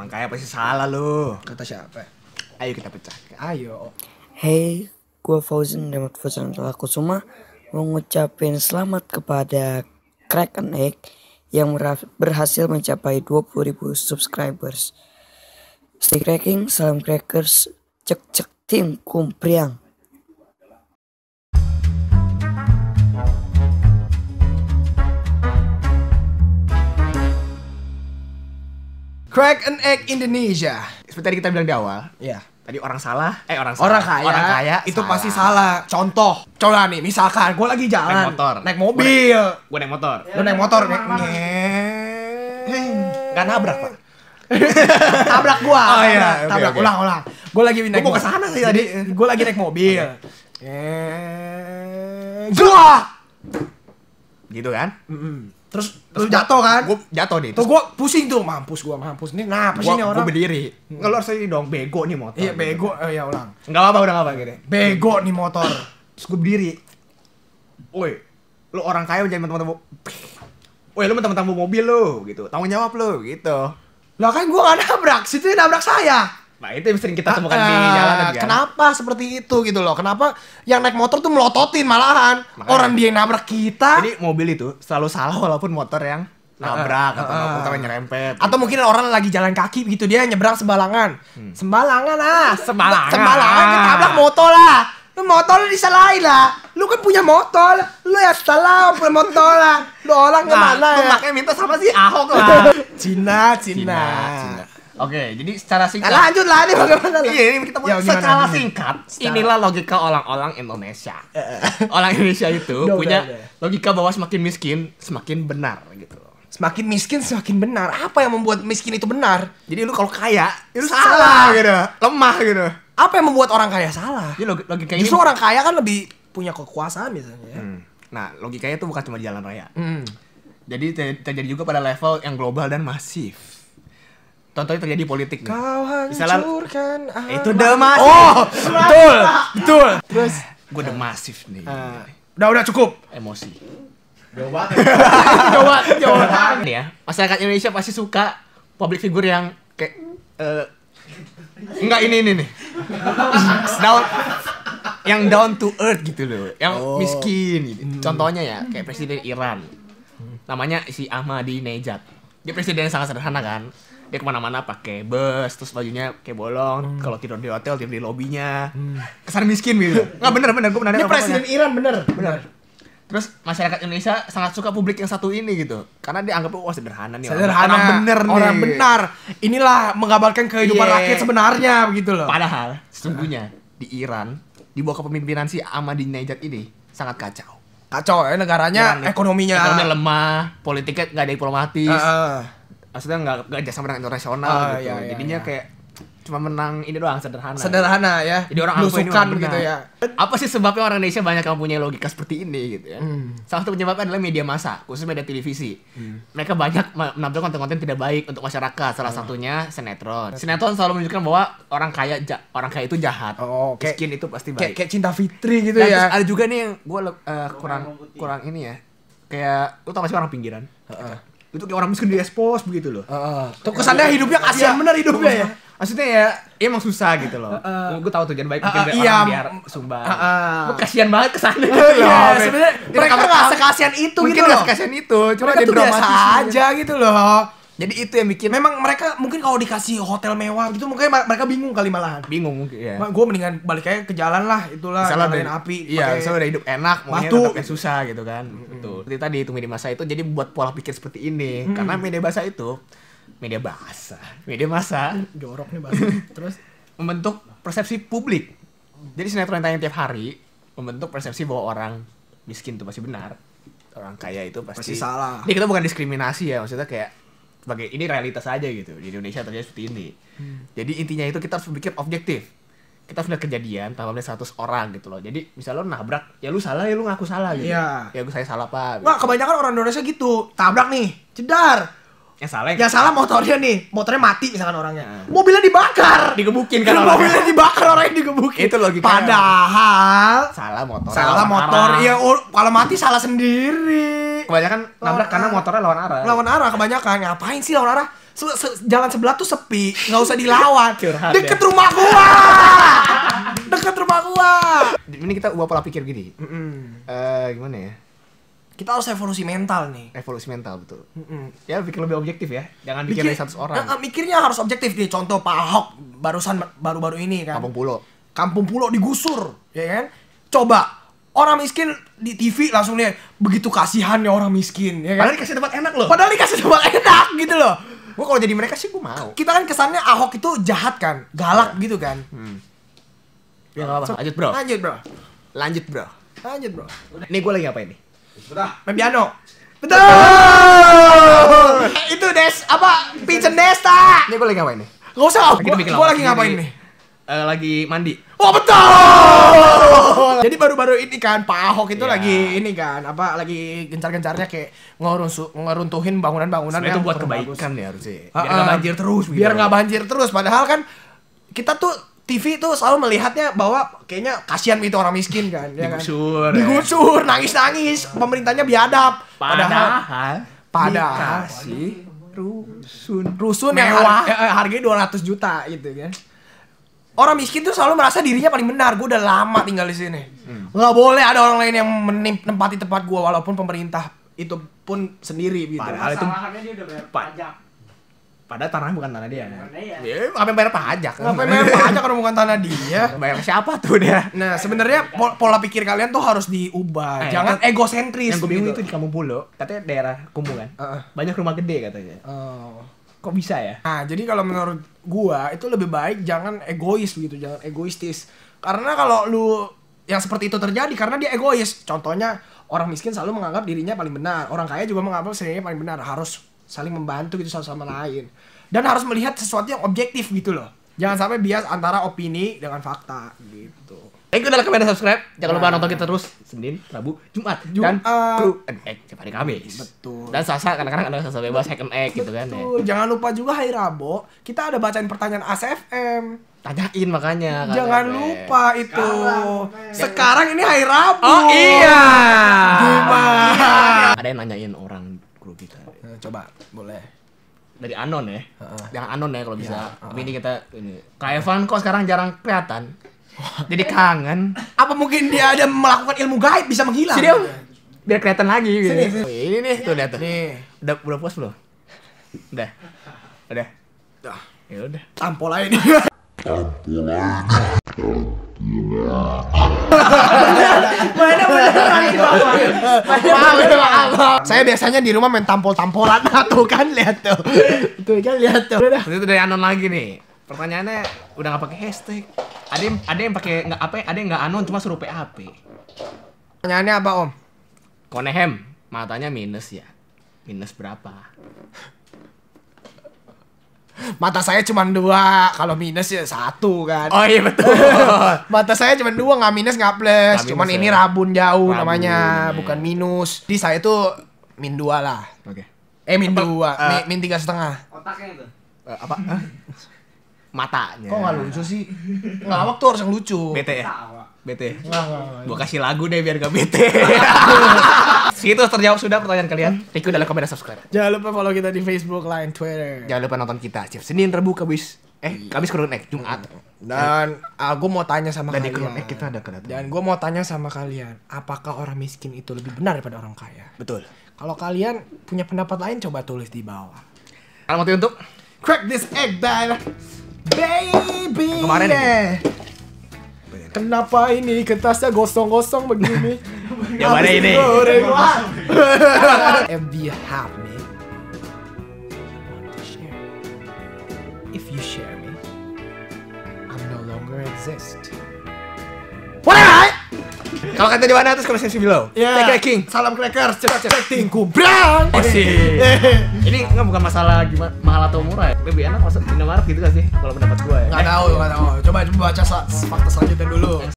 Orang kaya pasti salah lu. Kata siapa? Ayo kita pecah. Ayo. Hey, gue Fauzan Demat Fauzan Kusuma mengucapkan selamat kepada Kraken and Egg yang berhasil mencapai ribu subscribers. Stay cracking, salam crackers, cek cek tim kumpriang. Crack and egg Indonesia. Seperti tadi kita bilang di awal. Iya. Tadi orang salah, eh orang salah. Orang kaya. Orang kaya itu salah. pasti salah. Contoh, coba nih misalkan gue lagi jalan naik motor, naik mobil. Gue naik motor. Ya, naik motor, naik Gak nabrak, Pak. tabrak gua. Oh iya, tabrak, okay, tabrak. Okay. ulang ulang. gue lagi naik. Gue mau sana sih tadi. Gue lagi naik mobil. Okay. Gua. Gitu kan? Mm -mm. Terus, terus lu jatuh kan? Gue jatuh nih. tuh gue pusing tuh, mampus gua mampus. Nih ngapa sih ini orang? Gue berdiri. Enggak hmm. lu harus ini dong, bego nih motor. Iya, bego. Eh, ya ulang. Enggak apa-apa, udah enggak apa apa gitu. Bego nih motor. Terus gue berdiri. Woi, lu orang kaya jadi teman-teman. Woi, lu teman-teman teman mobil lu gitu. Tanggung jawab lu gitu. Lah kan gue gak nabrak, situ nabrak saya. Nah itu yang sering kita temukan uh, di ah, ah, jalanan kan. Kenapa seperti itu gitu loh? Kenapa yang naik motor tuh melototin malahan Makanya. orang dia yang nabrak kita? Jadi mobil itu selalu salah walaupun motor yang ah, nabrak uh, atau uh, nyerempet. Atau gitu. mungkin orang lagi jalan kaki gitu dia nyebrang sembalangan. Hmm. Sembalangan ah, sembalangan. Sembalangan ketabrak motor lah. Lu motor lu disalahin lah. Lu kan punya motor. Lu ya salah punya motor lah. Lu orang nah, kemana ya? Makanya minta sama si Ahok lah. Cina, Cina. Cina, Cina. Oke, okay, jadi secara singkat. Nah, lanjut lah ini bagaimana Iya, ini kita mau ya, secara gimana? singkat. Secara... Inilah logika orang-orang Indonesia. Eh, eh. orang Indonesia itu no, punya no, no. logika bahwa semakin miskin, semakin benar gitu. Semakin miskin semakin benar. Apa yang membuat miskin itu benar? Jadi lu kalau kaya, itu salah, salah gitu. Lemah gitu. Apa yang membuat orang kaya salah? Jadi iya, log logika ini orang kaya kan lebih punya kekuasaan misalnya. Hmm. Nah, logikanya itu bukan cuma di jalan raya. Hmm. Jadi terjadi juga pada level yang global dan masif Tonton terjadi politik. Kau hancurkan Misalnya, Itu The Massive. Oh, betul. Betul. Terus gue The Massive nih. Uh, udah udah cukup. Emosi. Coba, coba, coba. ya. Masyarakat Indonesia pasti suka public figure yang kayak uh, enggak ini ini nih. down yang down to earth gitu loh. Yang oh. miskin. Gitu. Contohnya ya kayak presiden Iran. Namanya si Ahmadinejad dia presiden yang sangat sederhana kan dia kemana-mana pakai bus terus bajunya kayak bolong hmm. kalau tidur di hotel tidur di lobinya hmm. kesan miskin gitu nggak bener bener gue bener presiden Iran bener bener terus masyarakat Indonesia sangat suka publik yang satu ini gitu karena dia anggap wah sederhana nih sederhana orang, bener nih orang benar inilah menggambarkan kehidupan yeah. rakyat sebenarnya begitu loh padahal sesungguhnya di Iran di bawah kepemimpinan si Ahmadinejad ini sangat kacau kacau ya negaranya, ya, ekonominya. ekonomi lemah, politiknya nggak diplomatis. Uh, uh. Maksudnya nggak nggak jasa internasional uh, gitu. Iya, iya, Jadinya iya. kayak cuma menang ini doang sederhana. Ya. Sederhana ya. Jadi orang lusukan gitu ya. Apa sih sebabnya orang Indonesia banyak yang punya logika seperti ini gitu ya? Hmm. Salah satu penyebabnya adalah media massa, khusus media televisi. Hmm. Mereka banyak menampilkan konten-konten tidak baik untuk masyarakat. Salah oh. satunya sinetron. Sinetron selalu menunjukkan bahwa orang kaya ja orang kaya itu jahat. Oh, okay. skin itu pasti baik. Kayak, kayak cinta Fitri gitu Dan ya. ada juga nih yang gue uh, eh, kurang kurang ini ya. Kayak lu tau gak sih orang pinggiran? Uh -uh. Itu kayak orang miskin di expose begitu loh. Uh -uh. Tuh kesannya hidupnya kasihan iya, bener hidupnya ya maksudnya ya, ya, emang susah gitu loh. Uh, gue tau tujuan baik mungkin uh, biar iya, biar sumbang. Uh, uh, kasihan banget kesana gitu uh, loh. Iya, iya sebenarnya mereka nggak sekasian itu mungkin gitu loh. Kasihan itu, cuma dia dramatis aja gitu, gitu loh. Jadi itu yang bikin. Memang mereka mungkin kalau dikasih hotel mewah gitu, mungkin mereka bingung kali malahan. Bingung mungkin. Ya. Iya. Gue mendingan balik aja ke jalan lah, itulah. Salah dari api. Iya, saya udah hidup enak, Batu. susah gitu kan. Mm -hmm. Tuh. Seperti tadi itu media masa itu, jadi buat pola pikir seperti ini. Mm -hmm. Karena media masa itu media bahasa media masa jorok nih bahasa terus membentuk persepsi publik jadi sinetron yang tayang tiap hari membentuk persepsi bahwa orang miskin itu pasti benar orang kaya itu pasti, pasti salah ini kita bukan diskriminasi ya maksudnya kayak sebagai ini realitas aja gitu di Indonesia terjadi seperti ini hmm. jadi intinya itu kita harus berpikir objektif kita sudah kejadian tanpa melihat status orang gitu loh jadi misalnya lo nabrak ya lu salah ya lu ngaku salah gitu yeah. ya gue saya salah pak gitu. wah kebanyakan orang Indonesia gitu tabrak nih cedar. Yang salah yang, salah motornya nih, motornya mati misalkan orangnya. Nah. Mobilnya dibakar, digebukin kan orangnya. Mobilnya dibakar orangnya digebukin. Itu logika. Padahal salah motor. Salah motor. Iya, oh, kalau mati salah sendiri. Kebanyakan nabrak karena motornya lawan arah. Lawan arah kebanyakan. Ngapain sih lawan arah? jalan sebelah tuh sepi, nggak usah dilawan. Curhat Deket ya. rumah gua. Deket rumah gua. Ini kita ubah pola pikir gini. Mm gimana ya? kita harus evolusi mental nih evolusi mental betul mm hmm ya pikir lebih objektif ya jangan pikir dari satu orang nah, mikirnya harus objektif nih contoh Pak Ahok barusan baru-baru ini kan kampung pulau kampung pulau digusur ya kan coba orang miskin di TV langsung lihat begitu ya orang miskin ya kan? padahal dikasih tempat enak loh padahal dikasih tempat enak gitu loh gua kalau jadi mereka sih gua mau kita kan kesannya Ahok itu jahat kan galak ya. gitu kan hmm. ya, apa. So, lanjut bro lanjut bro lanjut bro lanjut bro ini gue lagi apa ini Betah. Main piano. Betul. Itu Des apa? Pijen Desta. Ini gue lagi ngapain nih? Gak usah. Gue lagi, ngapain nih? Uh, lagi mandi. oh, betul. Jadi baru-baru ini kan Pak Ahok itu yeah. lagi ini kan apa lagi gencar-gencarnya kayak ngerunsu, ngeruntuhin bangunan-bangunan itu buat kebaikan bagus. ya harusnya. Biar nggak uh, banjir terus. Gitu. Biar nggak banjir terus. Padahal kan kita tuh TV tuh selalu melihatnya bahwa kayaknya kasihan itu orang miskin kan, ya kan? digusur, digusur, ya. nangis-nangis, pemerintahnya biadab. Padahal, padahal sih rusun, rusun Mewah. yang har eh, harganya 200 juta gitu kan. Orang miskin tuh selalu merasa dirinya paling benar. Gue udah lama tinggal di sini. Hmm. boleh ada orang lain yang menempati tempat gue walaupun pemerintah itu pun sendiri gitu. Padahal itu dia udah bayar pajak Padahal tanahnya bukan tanah dia. Bukan dia. Ya, ngapain bayar pajak? Ngapain bayar pajak kalau bukan tanah dia? bayar siapa tuh dia? Nah, sebenarnya pola pikir kalian tuh harus diubah. Eh, Jangan kan, egosentris. Yang gue bingung gitu. itu di Kampung Pulo, katanya daerah kumuh kan? Uh -uh. Banyak rumah gede katanya. Oh. Kok bisa ya? Nah, jadi kalau menurut gua itu lebih baik jangan egois gitu, jangan egoistis. Karena kalau lu yang seperti itu terjadi karena dia egois. Contohnya orang miskin selalu menganggap dirinya paling benar, orang kaya juga menganggap dirinya paling benar. Harus saling membantu gitu satu sama lain dan harus melihat sesuatu yang objektif gitu loh jangan sampai bias antara opini dengan fakta gitu Thank you udah like, subscribe. Jangan lupa nah. nonton kita terus Senin, Rabu, Jumat, Jumat. dan eh, eh tiap hari Kamis. Betul. Dan Sasa kadang-kadang ada Sasa bebas hack and egg gitu kan. Ya. Betul. Jangan lupa juga hari Rabu kita ada bacain pertanyaan ASFM. Tanyain makanya. Jangan ya. lupa itu. Sekarang, ini hari Rabu. Oh iya. Gimana? Ada yang nanyain orang grup kita. Eh, coba boleh. Dari anon ya. Uh-uh. Yang anon ya kalau iya, bisa. uh-uh. Tapi ini kita ini. Kak Evan kok sekarang jarang kelihatan. Jadi kangen. Apa mungkin dia ada melakukan ilmu gaib bisa menghilang? Sini, biar kelihatan lagi gitu. Sini, sini. Ini nih tuh lihat tuh. Nih. Udah udah puas belum? Udah. Udah. Udah. Ya udah. Tampol aja nih. Tampol aja. Saya biasanya di rumah main tampol-tampolan tuh kan lihat tuh. Tuh kan lihat tuh. Udah. Itu dari Anon lagi nih. Pertanyaannya udah nggak pakai hashtag. Ada yang ada yang pakai nggak apa? Ya? Ada yang nggak Anon cuma suruh PHP. Pertanyaannya apa Om? Konehem matanya minus ya. Minus berapa? mata saya cuma dua kalau minus ya satu kan oh iya betul mata saya cuma dua nggak minus nggak plus cuman ya. ini rabun jauh rabun. namanya iya. bukan minus di saya tuh min dua lah oke okay. eh min Apa, dua uh, min, min tiga setengah otaknya itu uh, apa matanya. Kok gak lucu sih? Ngelawak tuh harus yang lucu. Bete ya? Bete. Enggak, ya? Gua kasih lagu deh biar gak bete. Segitu terjawab sudah pertanyaan kalian. Thank you udah komen, dan subscribe. Jangan lupa follow kita di Facebook, Line, Twitter. Jangan lupa nonton kita setiap Senin, Rabu, Kamis. Eh, iya. Kamis Kurun, eh Jumat. Dan eh, gue mau tanya sama dan kalian. Dan kita ada kedatangan. Dan gue mau tanya sama kalian, apakah orang miskin itu lebih benar daripada orang kaya? Betul. Kalau kalian punya pendapat lain coba tulis di bawah. mau untuk Crack this egg, baby. Baby! Kumarin eh. Kenapa ini kertasnya gosong-gosong begini? Yang mana ini? If you have me, If you share me, I'm no longer exist. Kalau kata di mana terus kalau sensi below. Ya. Yeah. Cracking. Salam crackers, cepat cepat ting kubrang. Oh sih. Ini nggak bukan masalah gimana mahal atau murah ya. Lebih enak masuk Indomaret gitu kan sih kalau pendapat gue ya. Enggak tahu, enggak tahu. Coba coba baca fakta selanjutnya dulu.